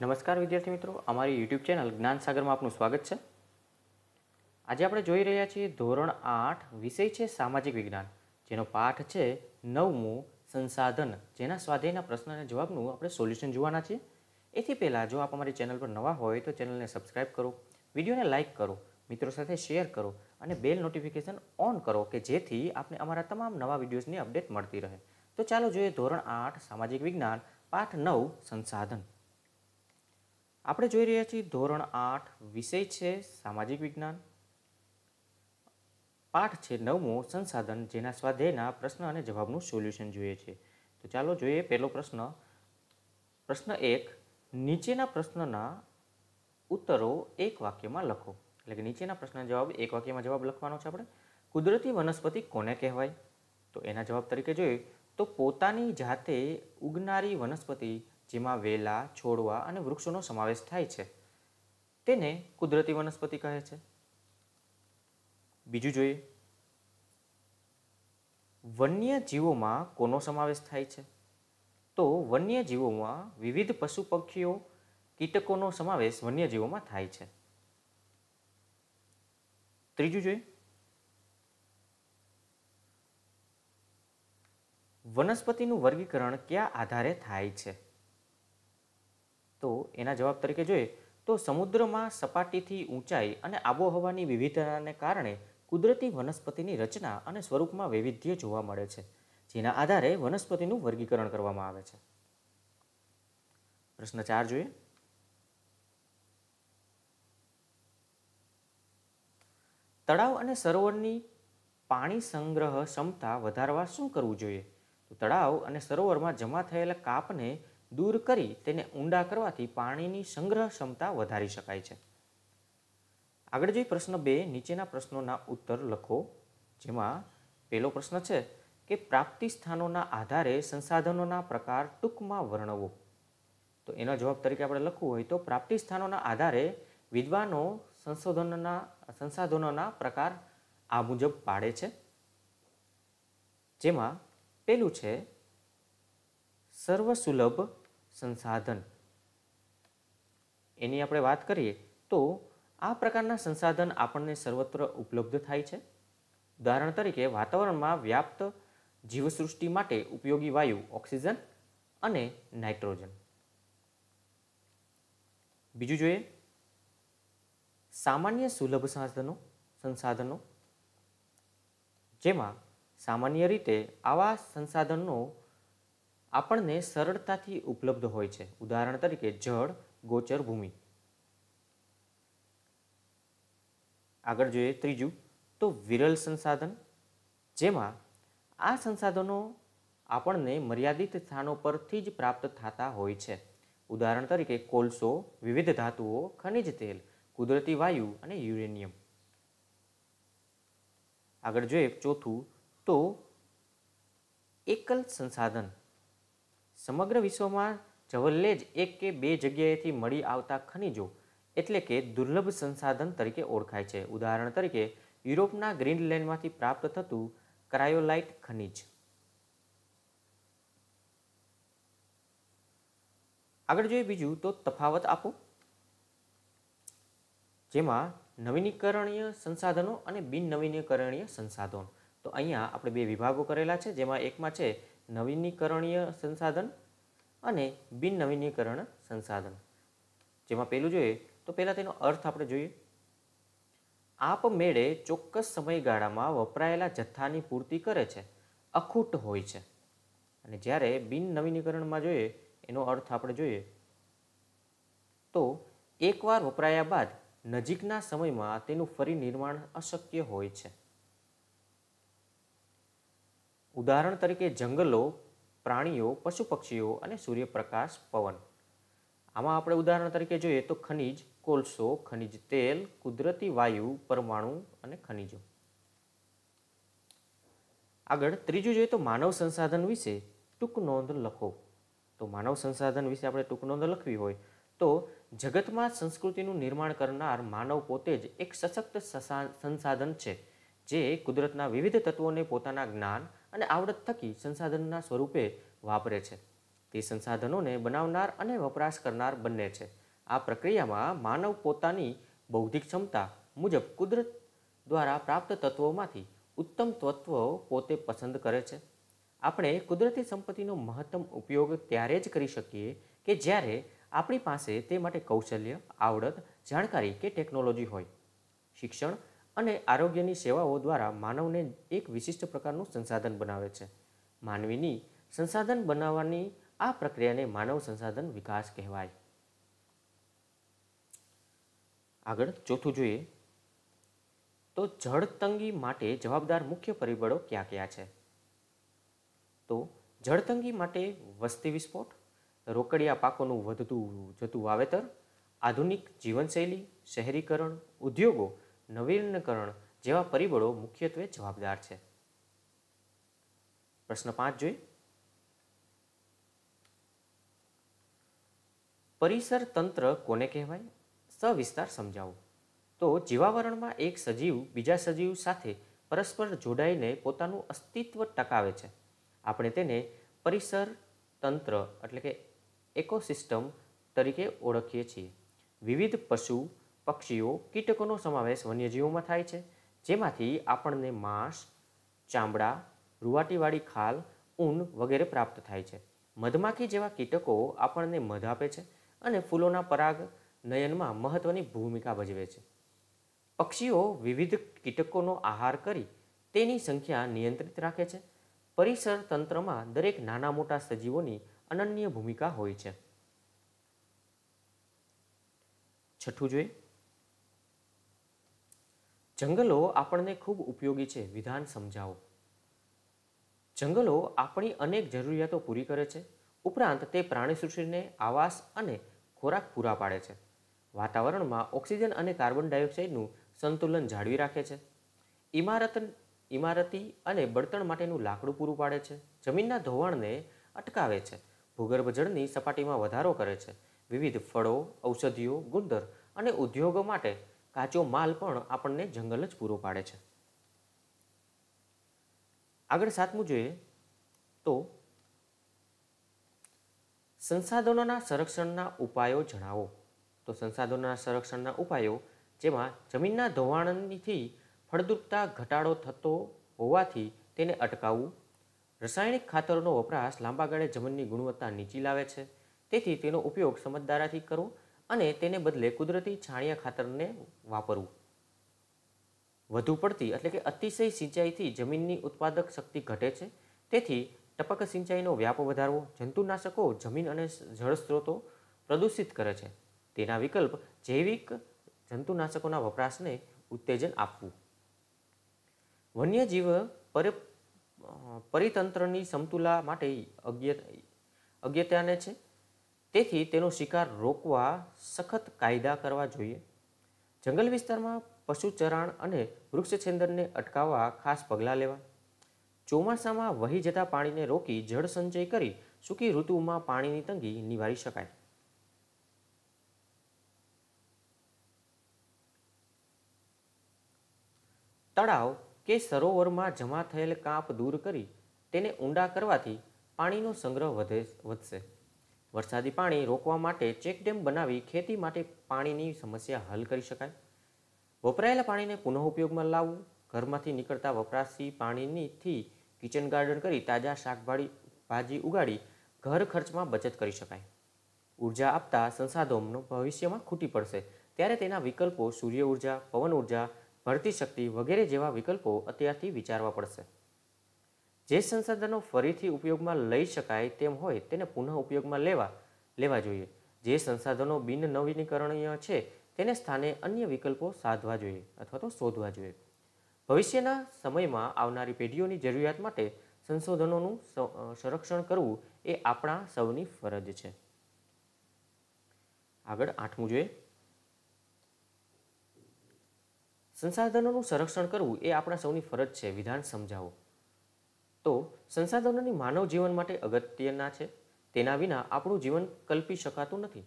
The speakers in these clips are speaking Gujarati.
નમસ્કાર વિદ્યાર્થી મિત્રો અમારી યુટ્યુબ ચેનલ જ્ઞાન સાગરમાં આપનું સ્વાગત છે આજે આપણે જોઈ રહ્યા છીએ ધોરણ આઠ વિષય છે સામાજિક વિજ્ઞાન જેનો પાઠ છે નવમું સંસાધન જેના સ્વાધ્યાયના પ્રશ્ન અને જવાબનું આપણે સોલ્યુશન જોવાના છીએ એથી પહેલાં જો આપ અમારી ચેનલ પર નવા હોય તો ચેનલને સબસ્ક્રાઈબ કરો વિડીયોને લાઇક કરો મિત્રો સાથે શેર કરો અને બેલ નોટિફિકેશન ઓન કરો કે જેથી આપને અમારા તમામ નવા વિડીયોઝની અપડેટ મળતી રહે તો ચાલો જોઈએ ધોરણ આઠ સામાજિક વિજ્ઞાન પાઠ નવ સંસાધન આપણે જોઈ રહ્યા છીએ ધોરણ આઠ વિષય છે સામાજિક વિજ્ઞાન પાઠ છે નવમો સંસાધન જેના સ્વાધ્યાયના પ્રશ્ન અને જવાબનું સોલ્યુશન જોઈએ છે તો ચાલો જોઈએ પહેલો પ્રશ્ન પ્રશ્ન એક નીચેના પ્રશ્નના ઉત્તરો એક વાક્યમાં લખો એટલે કે નીચેના પ્રશ્નના જવાબ એક વાક્યમાં જવાબ લખવાનો છે આપણે કુદરતી વનસ્પતિ કોને કહેવાય તો એના જવાબ તરીકે જોઈએ તો પોતાની જાતે ઉગનારી વનસ્પતિ જેમાં વેલા છોડવા અને વૃક્ષોનો સમાવેશ થાય છે તેને કુદરતી વનસ્પતિ કહે છે બીજું જોઈએ વન્ય જીવોમાં કોનો સમાવેશ થાય છે તો વન્ય જીવોમાં વિવિધ પશુ પક્ષીઓ કીટકોનો સમાવેશ વન્ય જીવોમાં થાય છે ત્રીજું જોઈએ વનસ્પતિનું વર્ગીકરણ કયા આધારે થાય છે તો એના જવાબ તરીકે જોઈએ તો સમુદ્રમાં સપાટીથી ઊંચાઈ અને આબોહવાની વિવિધતાને કારણે કુદરતી વનસ્પતિની રચના અને સ્વરૂપમાં વૈવિધ્ય જોવા મળે છે જેના આધારે વનસ્પતિનું વર્ગીકરણ કરવામાં આવે છે પ્રશ્ન ચાર જોઈએ તળાવ અને સરોવરની પાણી સંગ્રહ ક્ષમતા વધારવા શું કરવું જોઈએ તળાવ અને સરોવરમાં જમા થયેલા કાપને દૂર કરી તેને ઊંડા કરવાથી પાણીની સંગ્રહ ક્ષમતા વધારી શકાય છે આગળ જોઈ પ્રશ્ન બે નીચેના પ્રશ્નોના ઉત્તર લખો જેમાં પહેલો પ્રશ્ન છે કે પ્રાપ્તિ સ્થાનોના આધારે સંસાધનોના પ્રકાર ટૂંકમાં વર્ણવો તો એનો જવાબ તરીકે આપણે લખવું હોય તો પ્રાપ્તિ સ્થાનોના આધારે વિદ્વાનો સંશોધનના સંસાધનોના પ્રકાર આ મુજબ પાડે છે જેમાં પહેલું છે સર્વસુલભ સંસાધન એની આપણે વાત કરીએ તો આ પ્રકારના સંસાધન આપણને સર્વત્ર ઉપલબ્ધ થાય છે ઉદાહરણ તરીકે વાતાવરણમાં વ્યાપ્ત જીવસૃષ્ટિ માટે ઉપયોગી વાયુ ઓક્સિજન અને નાઇટ્રોજન બીજું જોઈએ સામાન્ય સુલભ સાધનો સંસાધનો જેમાં સામાન્ય રીતે આવા સંસાધનનો આપણને સરળતાથી ઉપલબ્ધ હોય છે ઉદાહરણ તરીકે જળ ગોચર ભૂમિ આગળ જોઈએ ત્રીજું તો વિરલ સંસાધન જેમાં આ સંસાધનો આપણને મર્યાદિત સ્થાનો પરથી જ પ્રાપ્ત થતા હોય છે ઉદાહરણ તરીકે કોલસો વિવિધ ધાતુઓ ખનિજ તેલ કુદરતી વાયુ અને યુરેનિયમ આગળ જોઈએ ચોથું તો એકલ સંસાધન સમગ્ર વિશ્વમાં જવલ્લેજ એક કે બે જગ્યાએથી મળી આવતા ખનિજો એટલે કે દુર્લભ સંસાધન તરીકે ઓળખાય છે ઉદાહરણ તરીકે યુરોપના ગ્રીનલેન્ડમાંથી પ્રાપ્ત થતું ક્રાયોલાઇટ ખનિજ આગળ જોઈએ બીજું તો તફાવત આપો જેમાં નવીનીકરણીય સંસાધનો અને બિન નવીનીકરણીય સંસાધનો તો અહીંયા આપણે બે વિભાગો કરેલા છે જેમાં એકમાં છે નવીનીકરણીય સંસાધન અને બિન નવીનીકરણ સંસાધન જેમાં પહેલું જોઈએ તો પહેલાં તેનો અર્થ આપણે જોઈએ આપમેળે ચોક્કસ સમયગાળામાં વપરાયેલા જથ્થાની પૂર્તિ કરે છે અખૂટ હોય છે અને જ્યારે બિન નવીનીકરણમાં જોઈએ એનો અર્થ આપણે જોઈએ તો એકવાર વપરાયા બાદ નજીકના સમયમાં તેનું ફરી નિર્માણ અશક્ય હોય છે ઉદાહરણ તરીકે જંગલો પ્રાણીઓ પશુ પક્ષીઓ અને સૂર્યપ્રકાશ પવન આમાં આપણે ઉદાહરણ તરીકે જોઈએ તો ખનિજ કોલસો ખનિજ તેલ કુદરતી વાયુ પરમાણુ અને ખનિજો આગળ ત્રીજું જોઈએ તો માનવ સંસાધન વિશે ટૂંક નોંધ લખો તો માનવ સંસાધન વિશે આપણે ટૂંક નોંધ લખવી હોય તો જગતમાં સંસ્કૃતિનું નિર્માણ કરનાર માનવ પોતે જ એક સશક્ત સંસાધન છે જે કુદરતના વિવિધ તત્વોને પોતાના જ્ઞાન અને આવડત થકી સંસાધનના સ્વરૂપે વાપરે છે તે સંસાધનોને બનાવનાર અને વપરાશ કરનાર બંને છે આ પ્રક્રિયામાં માનવ પોતાની બૌદ્ધિક ક્ષમતા મુજબ કુદરત દ્વારા પ્રાપ્ત તત્વોમાંથી ઉત્તમ તત્વો પોતે પસંદ કરે છે આપણે કુદરતી સંપત્તિનો મહત્તમ ઉપયોગ ત્યારે જ કરી શકીએ કે જ્યારે આપણી પાસે તે માટે કૌશલ્ય આવડત જાણકારી કે ટેકનોલોજી હોય શિક્ષણ અને આરોગ્યની સેવાઓ દ્વારા માનવને એક વિશિષ્ટ પ્રકારનું સંસાધન બનાવે છે માનવીની સંસાધન બનાવવાની આ પ્રક્રિયાને માનવ સંસાધન વિકાસ કહેવાય આગળ ચોથું જોઈએ તો જળ તંગી માટે જવાબદાર મુખ્ય પરિબળો કયા ક્યાં છે તો જળતંગી માટે વસ્તી વિસ્ફોટ રોકડિયા પાકોનું વધતું જતું વાવેતર આધુનિક જીવનશૈલી શહેરીકરણ ઉદ્યોગો નવીનકરણ જેવા પરિબળો મુખ્યત્વે જવાબદાર છે પ્રશ્ન પાંચ જોઈ પરિસર તંત્ર કોને કહેવાય સવિસ્તાર સમજાવો તો જીવાવરણમાં એક સજીવ બીજા સજીવ સાથે પરસ્પર જોડાઈને પોતાનું અસ્તિત્વ ટકાવે છે આપણે તેને પરિસર તંત્ર એટલે કે એકોસિસ્ટમ તરીકે ઓળખીએ છીએ વિવિધ પશુ પક્ષીઓ કીટકોનો સમાવેશ વન્યજીવોમાં થાય છે જેમાંથી આપણને માંસ ચામડા રૂવાટીવાળી ખાલ ઊન વગેરે પ્રાપ્ત થાય છે મધમાખી જેવા કીટકો આપણને મધ આપે છે અને ફૂલોના પરાગ નયનમાં મહત્ત્વની ભૂમિકા ભજવે છે પક્ષીઓ વિવિધ કીટકોનો આહાર કરી તેની સંખ્યા નિયંત્રિત રાખે છે પરિસર તંત્રમાં દરેક નાના મોટા સજીવોની અનન્ય ભૂમિકા હોય છે છઠ્ઠું જોઈએ જંગલો આપણને ખૂબ ઉપયોગી છે વિધાન સમજાવો જંગલો આપણી અનેક જરૂરિયાતો પૂરી કરે છે ઉપરાંત તે પ્રાણીસૃષ્ટિને આવાસ અને ખોરાક પૂરા પાડે છે વાતાવરણમાં ઓક્સિજન અને કાર્બન ડાયોક્સાઇડનું સંતુલન જાળવી રાખે છે ઇમારત ઇમારતી અને બળતણ માટેનું લાકડું પૂરું પાડે છે જમીનના ધોવાણને અટકાવે છે ભૂગર્ભ જળની સપાટીમાં વધારો કરે છે વિવિધ ફળો ઔષધિઓ ગુંદર અને ઉદ્યોગો માટે કાચો માલ પણ આપણને જંગલ જ પૂરો પાડે છે આગળ સાતમું જોઈએ તો સંસાધનોના સંરક્ષણના ઉપાયો જણાવો તો સંસાધનોના સંરક્ષણના ઉપાયો જેમાં જમીનના ધોવાણથી ફળદ્રુપતા ઘટાડો થતો હોવાથી તેને અટકાવવું રસાયણિક ખાતરોનો વપરાશ લાંબા ગાળે જમીનની ગુણવત્તા નીચી લાવે છે તેથી તેનો ઉપયોગ સમજદારાથી કરવો અને તેને બદલે કુદરતી છાણિયા ખાતરને વાપરવું વધુ પડતી એટલે કે અતિશય સિંચાઈથી જમીનની ઉત્પાદક શક્તિ ઘટે છે તેથી ટપક સિંચાઈનો વ્યાપ વધારવો જંતુનાશકો જમીન અને જળ સ્ત્રોતો પ્રદૂષિત કરે છે તેના વિકલ્પ જૈવિક જંતુનાશકોના વપરાશને ઉત્તેજન આપવું વન્યજીવ પર પરિતંત્રની સમતુલા માટે અગત્યાને છે તેથી તેનો શિકાર રોકવા સખત કાયદા કરવા જોઈએ જંગલ વિસ્તારમાં પશુચરાણ અને વૃક્ષછેદનને અટકાવવા ખાસ પગલાં લેવા ચોમાસામાં વહી જતા પાણીને રોકી જળ સંચય કરી સૂકી ઋતુમાં પાણીની તંગી નિવારી શકાય તળાવ કે સરોવરમાં જમા થયેલ કાંપ દૂર કરી તેને ઊંડા કરવાથી પાણીનો સંગ્રહ વધે વધશે વરસાદી પાણી રોકવા માટે ચેકડેમ બનાવી ખેતી માટે પાણીની સમસ્યા હલ કરી શકાય વપરાયેલા પાણીને પુનઃ ઉપયોગમાં લાવવું ઘરમાંથી નીકળતા વપરાશી પાણીનીથી કિચન ગાર્ડન કરી તાજા શાકભાજી ભાજી ઉગાડી ઘર ખર્ચમાં બચત કરી શકાય ઉર્જા આપતા સંસાધનો ભવિષ્યમાં ખૂટી પડશે ત્યારે તેના વિકલ્પો સૂર્ય ઉર્જા પવન ઉર્જા ભરતી શક્તિ વગેરે જેવા વિકલ્પો અત્યારથી વિચારવા પડશે જે સંસાધનો ફરીથી ઉપયોગમાં લઈ શકાય તેમ હોય તેને પુનઃ ઉપયોગમાં લેવા લેવા જોઈએ જે સંસાધનો બિન નવીનીકરણીય છે તેને સ્થાને અન્ય વિકલ્પો સાધવા જોઈએ અથવા તો શોધવા જોઈએ ભવિષ્યના સમયમાં આવનારી પેઢીઓની જરૂરિયાત માટે સંશોધનોનું સંરક્ષણ કરવું એ આપણા સૌની ફરજ છે આગળ આઠમું જોઈએ સંસાધનોનું સંરક્ષણ કરવું એ આપણા સૌની ફરજ છે વિધાન સમજાવો તો સંસાધનોની માનવ જીવન માટે અગત્યના છે તેના વિના આપણું જીવન કલ્પી શકાતું નથી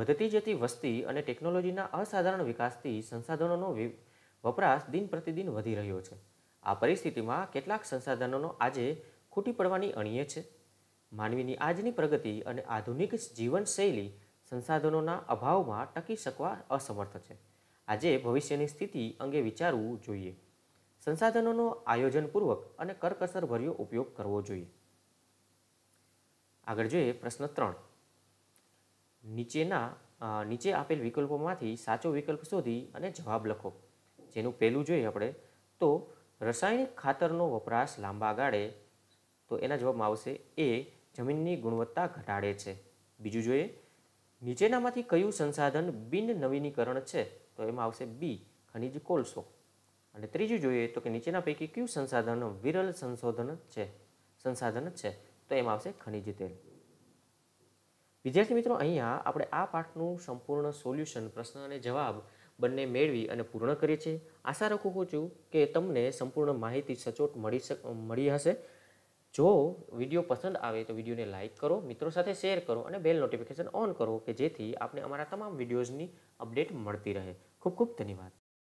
વધતી જતી વસ્તી અને ટેકનોલોજીના અસાધારણ વિકાસથી સંસાધનોનો વપરાશ દિન પ્રતિદિન વધી રહ્યો છે આ પરિસ્થિતિમાં કેટલાક સંસાધનોનો આજે ખૂટી પડવાની અણીએ છે માનવીની આજની પ્રગતિ અને આધુનિક જીવનશૈલી સંસાધનોના અભાવમાં ટકી શકવા અસમર્થ છે આજે ભવિષ્યની સ્થિતિ અંગે વિચારવું જોઈએ સંસાધનોનો આયોજનપૂર્વક અને કરકસરભર્યો ઉપયોગ કરવો જોઈએ આગળ જોઈએ પ્રશ્ન ત્રણ નીચેના નીચે આપેલ વિકલ્પોમાંથી સાચો વિકલ્પ શોધી અને જવાબ લખો જેનું પહેલું જોઈએ આપણે તો રસાયણિક ખાતરનો વપરાશ લાંબા ગાળે તો એના જવાબમાં આવશે એ જમીનની ગુણવત્તા ઘટાડે છે બીજું જોઈએ નીચેનામાંથી કયું સંસાધન બિન નવીનીકરણ છે તો એમાં આવશે બી ખનિજ કોલસો અને ત્રીજું જોઈએ તો કે નીચેના પૈકી કયું સંસાધનો વિરલ સંશોધન છે સંસાધન છે તો એમાં આવશે ખનિજ તેલ વિદ્યાર્થી મિત્રો અહીંયા આપણે આ પાઠનું સંપૂર્ણ સોલ્યુશન પ્રશ્ન અને જવાબ બંને મેળવી અને પૂર્ણ કરીએ છીએ આશા રાખું છું કે તમને સંપૂર્ણ માહિતી સચોટ મળી મળી હશે જો વિડીયો પસંદ આવે તો વિડીયોને લાઇક કરો મિત્રો સાથે શેર કરો અને બેલ નોટિફિકેશન ઓન કરો કે જેથી આપણે અમારા તમામ વિડીયોઝની અપડેટ મળતી રહે ખૂબ ખૂબ ધન્યવાદ